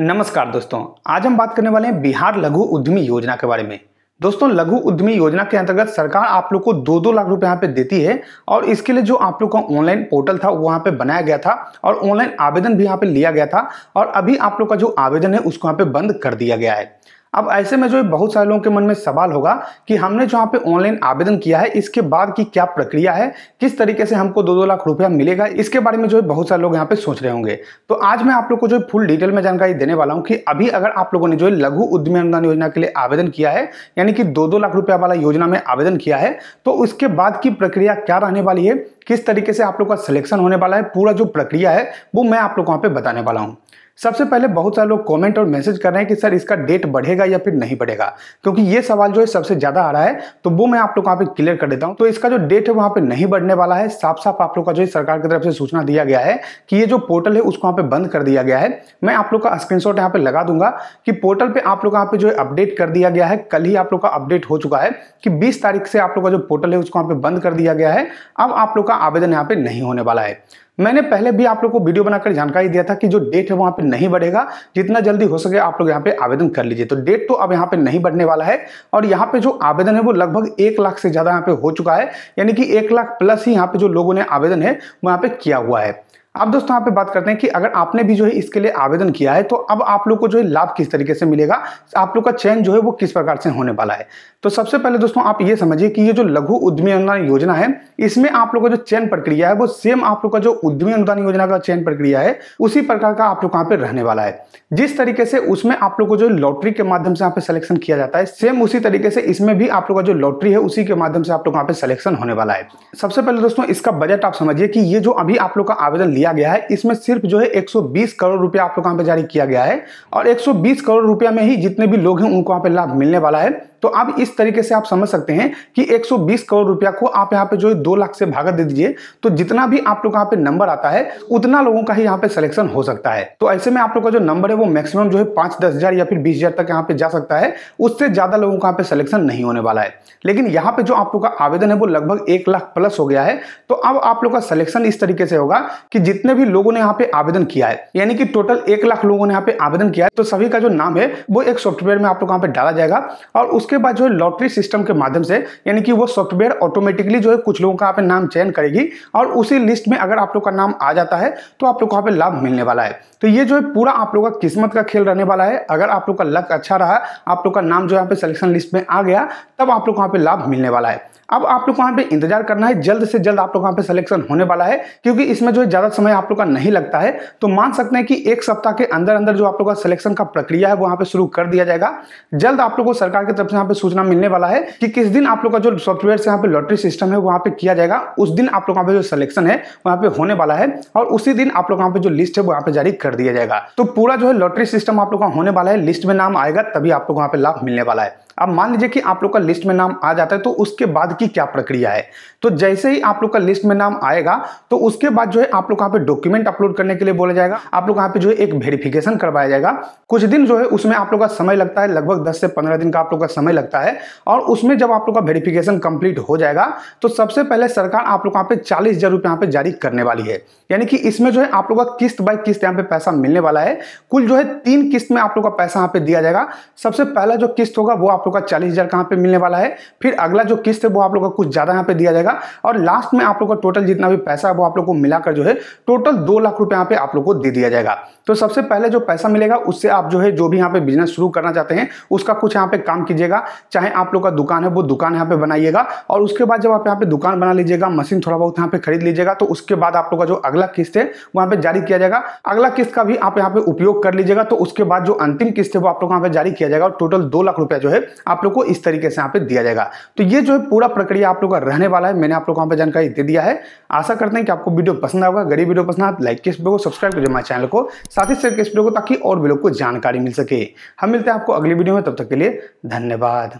नमस्कार दोस्तों आज हम बात करने वाले हैं बिहार लघु उद्यमी योजना के बारे में दोस्तों लघु उद्यमी योजना के अंतर्गत सरकार आप लोग को दो दो लाख रुपए यहाँ पे देती है और इसके लिए जो आप लोग का ऑनलाइन पोर्टल था वो यहाँ पे बनाया गया था और ऑनलाइन आवेदन भी यहाँ पे लिया गया था और अभी आप लोग का जो आवेदन है उसको यहाँ पे बंद कर दिया गया है अब ऐसे में जो बहुत सारे लोगों के मन में सवाल होगा कि हमने जो यहाँ पे ऑनलाइन आवेदन किया है इसके बाद की क्या प्रक्रिया है किस तरीके से हमको दो दो लाख रुपया मिलेगा इसके बारे में जो है बहुत सारे लोग यहाँ पे सोच रहे होंगे तो आज मैं आप लोग को जो है फुल डिटेल में जानकारी देने वाला हूँ कि अभी अगर आप लोगों ने जो है लघु उद्यमी अनुदान योजना के लिए आवेदन किया है यानी कि दो दो लाख रुपया वाला योजना में आवेदन किया है तो उसके बाद की प्रक्रिया क्या रहने वाली है किस तरीके से आप लोग का सिलेक्शन होने वाला है पूरा जो प्रक्रिया है वो मैं आप लोग वहाँ पे बताने वाला हूँ सबसे पहले बहुत सारे लोग कमेंट और मैसेज कर रहे हैं कि सर इसका डेट बढ़ेगा या फिर नहीं बढ़ेगा क्योंकि ये सवाल जो है सबसे ज़्यादा आ रहा है तो वो मैं आप लोग वहाँ पे क्लियर कर देता हूँ तो इसका जो डेट है वहाँ पे नहीं बढ़ने वाला है साफ साफ आप लोग का जो है सरकार की तरफ से सूचना दिया गया है कि ये जो पोर्टल है उसको वहाँ पे बंद कर दिया गया है मैं आप लोग का स्क्रीन शॉट यहाँ पे लगा दूंगा कि पोर्टल पर आप लोग यहाँ पे जो है अपडेट कर दिया गया है कल ही आप लोग का अपडेट हो चुका है कि बीस तारीख से आप लोग का जो पोर्टल है उसको वहाँ पे बंद कर दिया गया है अब आप लोग का का आवेदन यहाँ पे नहीं होने वाला है मैंने पहले भी आप लोग को वीडियो बनाकर जानकारी दिया था कि जो डेट है वहाँ पे नहीं बढ़ेगा जितना जल्दी हो सके आप लोग यहाँ पे आवेदन कर लीजिए तो डेट तो अब यहाँ पे नहीं बढ़ने वाला है और यहाँ पे जो आवेदन है वो लगभग एक लाख से ज़्यादा यहाँ पे हो चुका है यानी कि एक लाख प्लस ही यहाँ पे जो लोगों ने आवेदन है वो यहाँ पे किया हुआ है अब दोस्तों यहाँ पे बात करते हैं कि अगर आपने भी जो है इसके लिए आवेदन किया है तो अब आप लोग को जो है लाभ किस तरीके से मिलेगा आप लोग का चयन जो है वो किस प्रकार से होने वाला है तो सबसे पहले दोस्तों आप ये समझिए कि ये जो लघु उद्यमी अनुदान योजना है इसमें आप लोग का जो चयन प्रक्रिया है वो सेम आप लोग का जो उद्यमी अनुदान योजना का चयन प्रक्रिया है उसी प्रकार का आप लोग यहाँ पे रहने वाला है जिस तरीके से उसमें आप लोग को जो लॉटरी के माध्यम से यहाँ पे सिलेक्शन किया जाता है सेम उसी तरीके से इसमें भी आप लोग का जो लॉटरी है उसी के माध्यम से आप लोग यहाँ पे सिलेक्शन होने वाला है सबसे पहले दोस्तों इसका बजट आप समझिए कि ये जो अभी आप लोग का आवेदन लिया दिया गया है इसमें सिर्फ जो है 120 करोड़ रुपया आप लोग वहाँ पे जारी किया गया है और 120 करोड़ रुपया में ही जितने भी लोग हैं उनको वहाँ पे लाभ मिलने वाला है तो आप इस तरीके से आप समझ सकते हैं कि 120 करोड़ रुपया को आप यहाँ पे जो है दो लाख से भाग दे दीजिए तो जितना भी आप लोग यहाँ पे नंबर आता है उतना लोगों का ही यहाँ पे सिलेक्शन हो सकता है तो ऐसे में आप लोग का जो नंबर है वो मैक्सिमम जो है पांच दस या फिर बीस तक यहाँ पे जा सकता है उससे ज्यादा लोगों का यहाँ पे सिलेक्शन नहीं होने वाला है लेकिन यहाँ पे जो आप लोग का आवेदन है वो लगभग एक लाख प्लस हो गया है तो अब आप लोग का सिलेक्शन इस तरीके से होगा कि जितने भी लोगों ने यहाँ पे आवेदन किया है यानी कि टोटल एक लाख लोगों ने यहाँ पे आवेदन किया है तो सभी का जो नाम है वो एक सॉफ्टवेयर में आप लोग यहाँ पे डाला जाएगा और उसके उसके बाद जो है लॉटरी सिस्टम के माध्यम से यानी कि वो सॉफ्टवेयर ऑटोमेटिकली जो है कुछ लोगों का यहाँ पे नाम चयन करेगी और उसी लिस्ट में अगर आप लोग का नाम आ जाता है तो आप लोग को यहाँ पे लाभ मिलने वाला है तो ये जो है पूरा आप लोग का किस्मत का खेल रहने वाला है अगर आप लोग का लक अच्छा रहा आप लोग का नाम जो यहाँ पे सिलेक्शन लिस्ट में आ गया तब आप लोग को यहाँ पे लाभ मिलने वाला है अब आप लोग को यहाँ पे इंतजार करना है जल्द से जल्द आप लोग यहाँ पे सिलेक्शन होने वाला है क्योंकि इसमें जो है ज़्यादा समय आप लोग का नहीं लगता है तो मान सकते हैं कि एक सप्ताह के अंदर अंदर जो आप लोग का सिलेक्शन का प्रक्रिया है वो यहाँ पे शुरू कर दिया जाएगा जल्द आप लोग को सरकार की तरफ से यहाँ पे सूचना मिलने वाला है कि किस दिन आप लोग का जो सॉफ्टवेयर से यहाँ पे लॉटरी सिस्टम है वहाँ पे किया जाएगा उस दिन आप लोग यहाँ पे जो सिलेक्शन है वहाँ पे होने वाला है और उसी दिन आप लोग यहाँ पे जो लिस्ट है वहाँ पे जारी कर दिया जाएगा तो पूरा जो है लॉटरी सिस्टम आप लोग का होने वाला है लिस्ट में नाम आएगा तभी आप लोग यहाँ पे लाभ मिलने वाला है अब मान लीजिए कि आप लोग का लिस्ट में नाम आ जाता है तो उसके बाद की क्या प्रक्रिया है तो जैसे ही आप लोग का लिस्ट में नाम आएगा तो उसके बाद जो है आप लोग यहाँ पे डॉक्यूमेंट अपलोड करने के लिए बोला जाएगा आप लोग यहाँ पे जो है एक वेरिफिकेशन करवाया जाएगा कुछ दिन जो है उसमें आप लोग का समय लगता है लगभग दस से पंद्रह दिन का आप लोग का समय लगता है और उसमें जब आप लोग का वेरिफिकेशन कंप्लीट हो जाएगा तो सबसे पहले सरकार आप लोग यहाँ पे चालीस हजार रुपये यहाँ पे जारी करने वाली है यानी कि इसमें जो है आप लोग का किस्त बाय किस्त यहाँ पे पैसा मिलने वाला है कुल जो है तीन किस्त में आप लोग का पैसा यहाँ पे दिया जाएगा सबसे पहला जो किस्त होगा वो आप लोग का चालीस हज़ार कहाँ पर मिलने वाला है फिर अगला जो किस्त है वो आप लोग का कुछ ज़्यादा यहाँ पे दिया जाएगा और लास्ट में आप लोग का टोटल जितना भी पैसा है वो आप लोग को मिलाकर जो है टोटल दो लाख रुपये यहाँ पे आप लोग को दे दिया जाएगा तो सबसे पहले जो पैसा मिलेगा उससे आप जो है जो भी यहाँ पे बिजनेस शुरू करना चाहते हैं उसका कुछ यहाँ पे काम कीजिएगा चाहे आप लोग का दुकान है वो दुकान यहाँ पे बनाइएगा और उसके बाद जब आप यहाँ पे दुकान बना लीजिएगा मशीन थोड़ा बहुत यहाँ पे खरीद लीजिएगा तो उसके बाद आप लोग का जो अगला किस्त है वहाँ पे जारी किया जाएगा अगला किस्त का भी आप यहाँ पे उपयोग कर लीजिएगा तो उसके बाद जो अंतिम किस्त है वो आप लोग यहाँ पे जारी किया जाएगा और टोटल दो लाख रुपया जो है आप लोग को इस तरीके से यहाँ पे दिया जाएगा तो ये जो है पूरा प्रक्रिया आप लोग का रहने वाला है मैंने आप लोग को यहाँ पे जानकारी दे दिया है आशा करते हैं कि आपको वीडियो पसंद आएगा गरीब वीडियो पसंद आए तो लाइक किस को सब्सक्राइब कर हमारे चैनल को साथ ही शेयर किस वीडियो को ताकि और भी लोग को जानकारी मिल सके हम मिलते हैं आपको अगली वीडियो में तब तक के लिए धन्यवाद